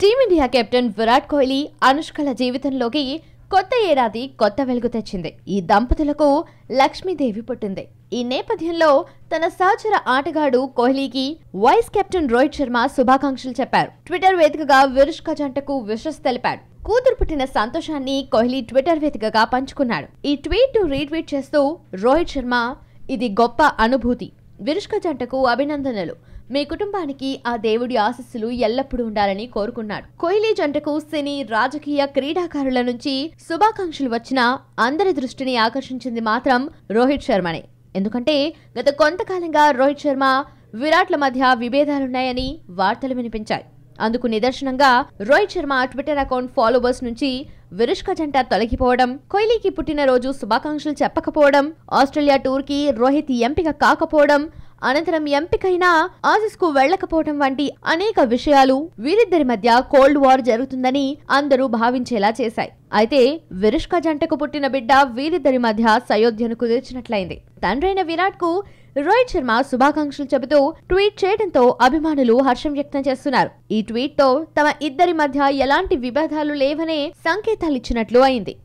team India captain Virat Kohli అనుష్కల జీవితంలోకి కొత్త ఏడాది కొత్త వెలుగు తెచ్చింది ఈ దంపతులకు లక్ష్మీదేవి పుట్టింది ఈ నేపథ్యంలో తన సహచర ఆటగాడు కోహ్లీకి వైస్ కెప్టెన్ రోహిత్ శర్మ శుభాకాంక్షలు చెప్పారు ట్విట్టర్ వేదికగా విరుష్క జంటకు విషస్ తెలిపాడు కూతురు పుట్టిన సంతోషాన్ని కోహ్లీ ట్విట్టర్ వేదికగా పంచుకున్నాడు ఈ ట్వీట్ ను రీట్వీట్ చేస్తూ రోహిత్ శర్మ ఇది గొప్ప అనుభూతి విరుష్క జంటకు అభినందనలు మీ కుటుంబానికి ఆ దేవుడి ఆశస్సులు ఎల్లప్పుడూ ఉండాలని కోరుకున్నాడు కోహ్లీ జంటకు సినీ రాజకీయ క్రీడాకారుల నుంచి శుభాకాంక్షలు వచ్చిన అందరి దృష్టిని ఆకర్షించింది మాత్రం రోహిత్ శర్మనే ఎందుకంటే గత కొంతకాలంగా రోహిత్ శర్మ విరాట్ల మధ్య విభేదాలున్నాయని వార్తలు వినిపించాయి అందుకు నిదర్శనంగా Rohit Sharma Twitter account followers నుంచి విరుష్క జంట తొలగిపోవడం కోహ్లీకి పుట్టినరోజు శుభాకాంక్షలు చెప్పకపోవడం ఆస్ట్రేలియా టూర్కి రోహిత్ ఎంపిక కాకపోవడం అనంతరం ఎంపికైనా ఆసిస్ కు వెళ్లకపోవడం వంటి అనేక విషయాలు వీరిద్దరి మధ్య కోల్డ్ వార్ జరుగుతుందని అందరూ భావించేలా చేశాయి అయితే విరుష్క జంటకు పుట్టిన బిడ్డ వీరిద్దరి మధ్య సయోధ్యను కుదిర్చినట్లయింది తండ్రైన విరాట్ కు రోహిత్ శర్మ శుభాకాంక్షలు చెబుతూ ట్వీట్ చేయడంతో అభిమానులు హర్షం వ్యక్తం చేస్తున్నారు ఈ ట్వీట్ తో తమ ఇద్దరి మధ్య ఎలాంటి విభేదాలు లేవనే సంకేతాలిచ్చినట్లు అయింది